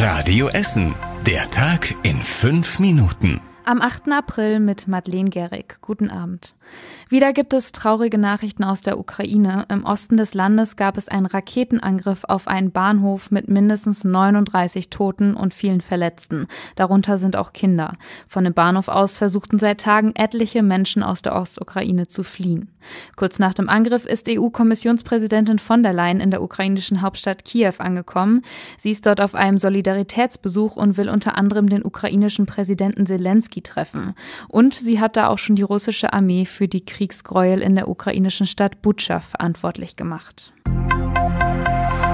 Radio Essen. Der Tag in fünf Minuten. Am 8. April mit Madeleine Gerig. Guten Abend. Wieder gibt es traurige Nachrichten aus der Ukraine. Im Osten des Landes gab es einen Raketenangriff auf einen Bahnhof mit mindestens 39 Toten und vielen Verletzten. Darunter sind auch Kinder. Von dem Bahnhof aus versuchten seit Tagen etliche Menschen aus der Ostukraine zu fliehen. Kurz nach dem Angriff ist EU-Kommissionspräsidentin von der Leyen in der ukrainischen Hauptstadt Kiew angekommen. Sie ist dort auf einem Solidaritätsbesuch und will unter anderem den ukrainischen Präsidenten Zelensky Zelensky treffen. Und sie hat da auch schon die russische Armee für die Kriegsgräuel in der ukrainischen Stadt Butschaf verantwortlich gemacht.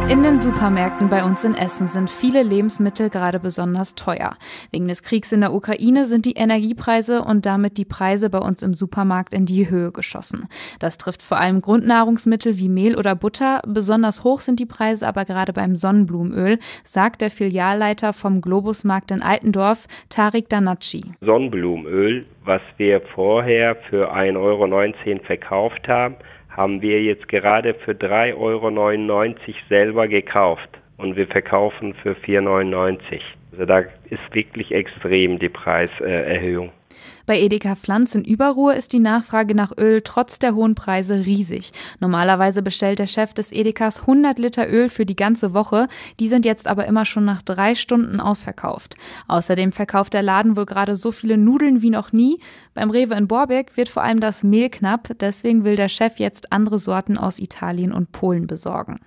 In den Supermärkten bei uns in Essen sind viele Lebensmittel gerade besonders teuer. Wegen des Kriegs in der Ukraine sind die Energiepreise und damit die Preise bei uns im Supermarkt in die Höhe geschossen. Das trifft vor allem Grundnahrungsmittel wie Mehl oder Butter. Besonders hoch sind die Preise aber gerade beim Sonnenblumenöl, sagt der Filialleiter vom Globusmarkt in Altendorf, Tarik Danaci. Sonnenblumenöl, was wir vorher für 1,19 Euro verkauft haben, haben wir jetzt gerade für 3,99 Euro selber gekauft und wir verkaufen für 4,99 Euro. Also da ist wirklich extrem die Preiserhöhung. Bei Edeka Pflanz in Überruhr ist die Nachfrage nach Öl trotz der hohen Preise riesig. Normalerweise bestellt der Chef des Edekas 100 Liter Öl für die ganze Woche. Die sind jetzt aber immer schon nach drei Stunden ausverkauft. Außerdem verkauft der Laden wohl gerade so viele Nudeln wie noch nie. Beim Rewe in Borbeck wird vor allem das Mehl knapp. Deswegen will der Chef jetzt andere Sorten aus Italien und Polen besorgen.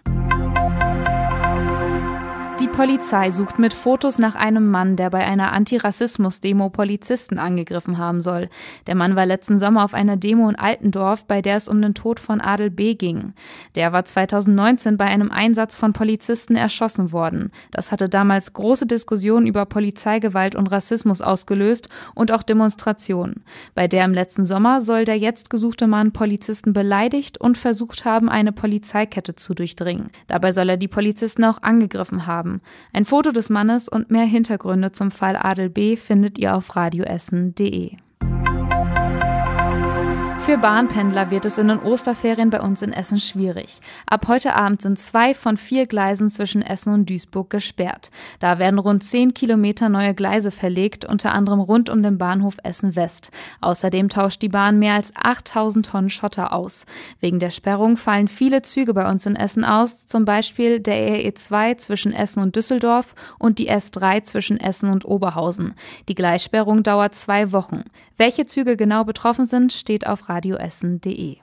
Polizei sucht mit Fotos nach einem Mann, der bei einer Antirassismus-Demo Polizisten angegriffen haben soll. Der Mann war letzten Sommer auf einer Demo in Altendorf, bei der es um den Tod von Adel B. ging. Der war 2019 bei einem Einsatz von Polizisten erschossen worden. Das hatte damals große Diskussionen über Polizeigewalt und Rassismus ausgelöst und auch Demonstrationen. Bei der im letzten Sommer soll der jetzt gesuchte Mann Polizisten beleidigt und versucht haben, eine Polizeikette zu durchdringen. Dabei soll er die Polizisten auch angegriffen haben. Ein Foto des Mannes und mehr Hintergründe zum Fall Adel B findet ihr auf radioessen.de. Für Bahnpendler wird es in den Osterferien bei uns in Essen schwierig. Ab heute Abend sind zwei von vier Gleisen zwischen Essen und Duisburg gesperrt. Da werden rund zehn Kilometer neue Gleise verlegt, unter anderem rund um den Bahnhof Essen West. Außerdem tauscht die Bahn mehr als 8000 Tonnen Schotter aus. Wegen der Sperrung fallen viele Züge bei uns in Essen aus, zum Beispiel der RE2 zwischen Essen und Düsseldorf und die S3 zwischen Essen und Oberhausen. Die Gleissperrung dauert zwei Wochen. Welche Züge genau betroffen sind, steht auf radioessen.de.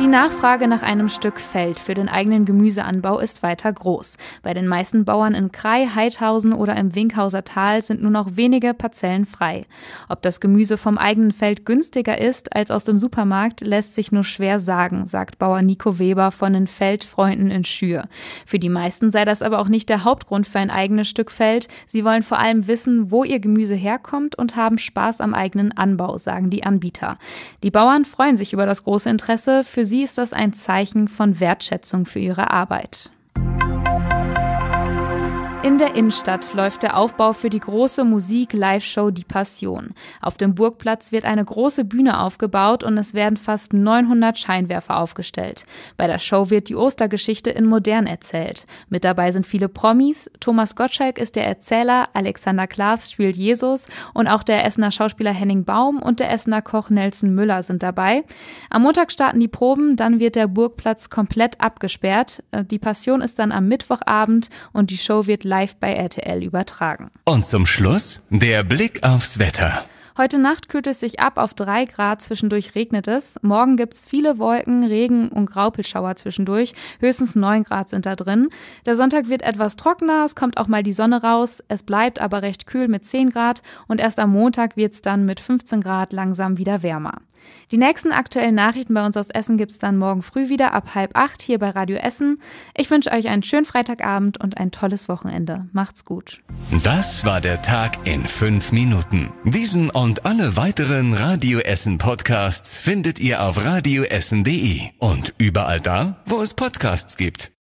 Die Nachfrage nach einem Stück Feld für den eigenen Gemüseanbau ist weiter groß. Bei den meisten Bauern in Krai, Heidhausen oder im Winkhauser Tal sind nur noch wenige Parzellen frei. Ob das Gemüse vom eigenen Feld günstiger ist als aus dem Supermarkt, lässt sich nur schwer sagen, sagt Bauer Nico Weber von den Feldfreunden in Schür. Für die meisten sei das aber auch nicht der Hauptgrund für ein eigenes Stück Feld. Sie wollen vor allem wissen, wo ihr Gemüse herkommt und haben Spaß am eigenen Anbau, sagen die Anbieter. Die Bauern freuen sich über das große Interesse. Für sie ist das ein Zeichen von Wertschätzung für ihre Arbeit. In der Innenstadt läuft der Aufbau für die große Musik-Live-Show Die Passion. Auf dem Burgplatz wird eine große Bühne aufgebaut und es werden fast 900 Scheinwerfer aufgestellt. Bei der Show wird die Ostergeschichte in modern erzählt. Mit dabei sind viele Promis. Thomas Gottschalk ist der Erzähler, Alexander Klavs spielt Jesus und auch der Essener Schauspieler Henning Baum und der Essener Koch Nelson Müller sind dabei. Am Montag starten die Proben, dann wird der Burgplatz komplett abgesperrt. Äh, die Passion ist dann am Mittwochabend und die Show wird live bei RTL übertragen. Und zum Schluss der Blick aufs Wetter. Heute Nacht kühlt es sich ab auf 3 Grad, zwischendurch regnet es. Morgen gibt es viele Wolken, Regen und Graupelschauer zwischendurch. Höchstens 9 Grad sind da drin. Der Sonntag wird etwas trockener, es kommt auch mal die Sonne raus. Es bleibt aber recht kühl mit 10 Grad und erst am Montag wird es dann mit 15 Grad langsam wieder wärmer. Die nächsten aktuellen Nachrichten bei uns aus Essen gibt es dann morgen früh wieder ab halb acht hier bei Radio Essen. Ich wünsche euch einen schönen Freitagabend und ein tolles Wochenende. Macht's gut. Das war der Tag in fünf Minuten. Diesen On und alle weiteren Radio Essen Podcasts findet ihr auf radioessen.de und überall da, wo es Podcasts gibt.